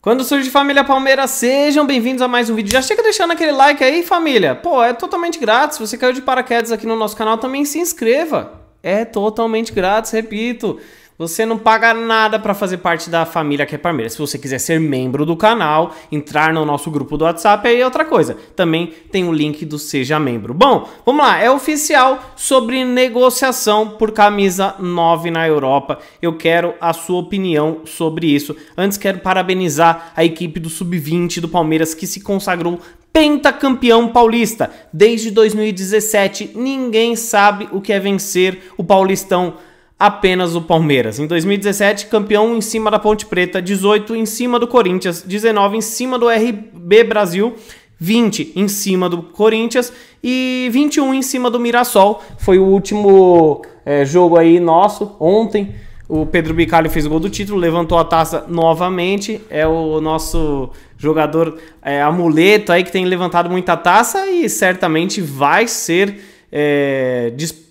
Quando surge família Palmeiras, sejam bem-vindos a mais um vídeo. Já chega deixando aquele like aí, família. Pô, é totalmente grátis. Se você caiu de paraquedas aqui no nosso canal, também se inscreva. É totalmente grátis, repito. Você não paga nada para fazer parte da família que é Parmeira. Se você quiser ser membro do canal, entrar no nosso grupo do WhatsApp, aí é outra coisa. Também tem o link do Seja Membro. Bom, vamos lá. É oficial sobre negociação por camisa 9 na Europa. Eu quero a sua opinião sobre isso. Antes, quero parabenizar a equipe do Sub-20 do Palmeiras que se consagrou pentacampeão paulista. Desde 2017, ninguém sabe o que é vencer o Paulistão apenas o Palmeiras. Em 2017, campeão em cima da Ponte Preta, 18 em cima do Corinthians, 19 em cima do RB Brasil, 20 em cima do Corinthians e 21 em cima do Mirassol. Foi o último é, jogo aí nosso ontem. O Pedro Bicalho fez o gol do título, levantou a taça novamente. É o nosso jogador é, amuleto aí que tem levantado muita taça e certamente vai ser é, disputado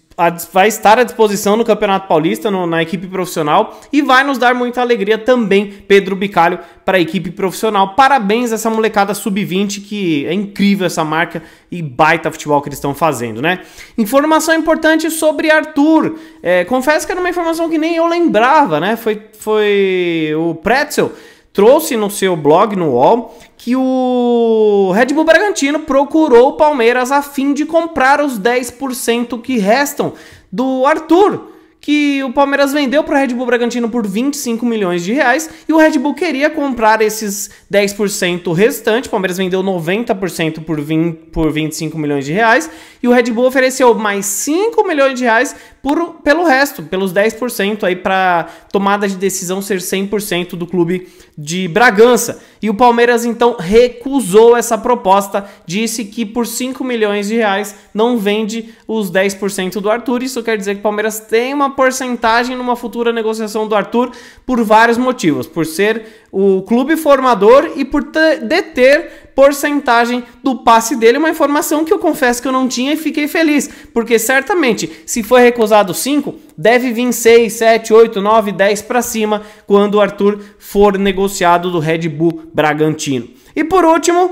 vai estar à disposição no Campeonato Paulista, no, na equipe profissional, e vai nos dar muita alegria também, Pedro Bicalho, para a equipe profissional. Parabéns a essa molecada sub-20, que é incrível essa marca e baita futebol que eles estão fazendo, né? Informação importante sobre Arthur. É, confesso que era uma informação que nem eu lembrava, né? Foi, foi o Pretzel trouxe no seu blog no UOL que o Red Bull Bragantino procurou o Palmeiras a fim de comprar os 10% que restam do Arthur, que o Palmeiras vendeu para o Red Bull Bragantino por 25 milhões de reais e o Red Bull queria comprar esses 10% restante. O Palmeiras vendeu 90% por, 20, por 25 milhões de reais e o Red Bull ofereceu mais 5 milhões de reais por, pelo resto, pelos 10% aí para tomada de decisão ser 100% do clube de Bragança. E o Palmeiras então recusou essa proposta, disse que por 5 milhões de reais não vende os 10% do Arthur. Isso quer dizer que o Palmeiras tem uma porcentagem numa futura negociação do Arthur por vários motivos, por ser o clube formador e por deter porcentagem do passe dele, uma informação que eu confesso que eu não tinha e fiquei feliz, porque certamente se foi recusado 5, deve vir 6, 7, 8, 9, 10 para cima quando o Arthur for negociado do Red Bull Bragantino. E por último,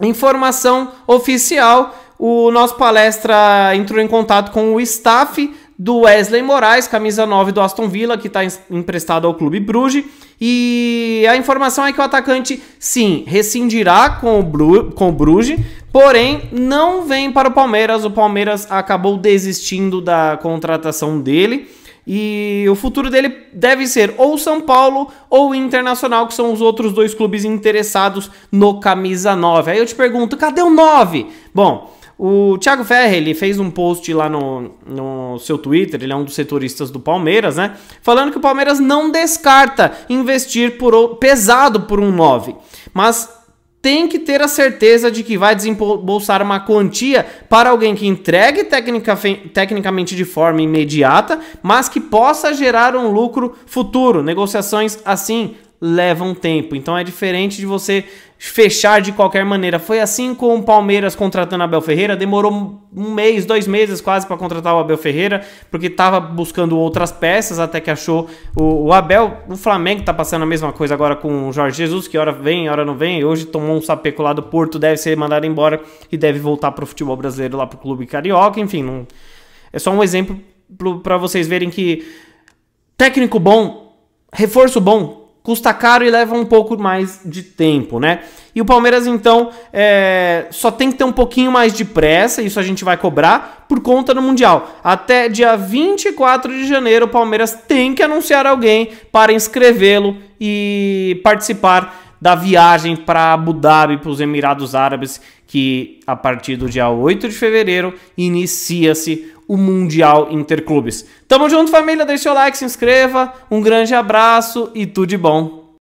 informação oficial, o nosso palestra entrou em contato com o staff do Wesley Moraes, camisa 9 do Aston Villa, que está emprestado ao Clube Bruges. E a informação é que o atacante, sim, rescindirá com o, Bru com o Bruges, porém não vem para o Palmeiras. O Palmeiras acabou desistindo da contratação dele. E o futuro dele deve ser ou São Paulo ou Internacional, que são os outros dois clubes interessados no camisa 9. Aí eu te pergunto, cadê o 9? Bom, o Thiago Ferre, ele fez um post lá no, no seu Twitter, ele é um dos setoristas do Palmeiras, né? Falando que o Palmeiras não descarta investir por, pesado por um 9, mas tem que ter a certeza de que vai desembolsar uma quantia para alguém que entregue tecnicamente de forma imediata, mas que possa gerar um lucro futuro. Negociações assim leva um tempo. Então é diferente de você fechar de qualquer maneira. Foi assim com o Palmeiras contratando Abel Ferreira, demorou um mês, dois meses quase para contratar o Abel Ferreira, porque estava buscando outras peças até que achou o, o Abel. O Flamengo está passando a mesma coisa agora com o Jorge Jesus, que hora vem, hora não vem. Hoje tomou um sapeco lá do Porto, deve ser mandado embora e deve voltar para o futebol brasileiro lá para o clube carioca. Enfim, não... é só um exemplo para vocês verem que técnico bom, reforço bom custa caro e leva um pouco mais de tempo, né? E o Palmeiras, então, é... só tem que ter um pouquinho mais de pressa, isso a gente vai cobrar, por conta do Mundial. Até dia 24 de janeiro, o Palmeiras tem que anunciar alguém para inscrevê-lo e participar da viagem para Abu Dhabi, para os Emirados Árabes, que a partir do dia 8 de fevereiro inicia-se o Mundial Interclubes. Tamo junto, família. Deixa o like, se inscreva. Um grande abraço e tudo de bom.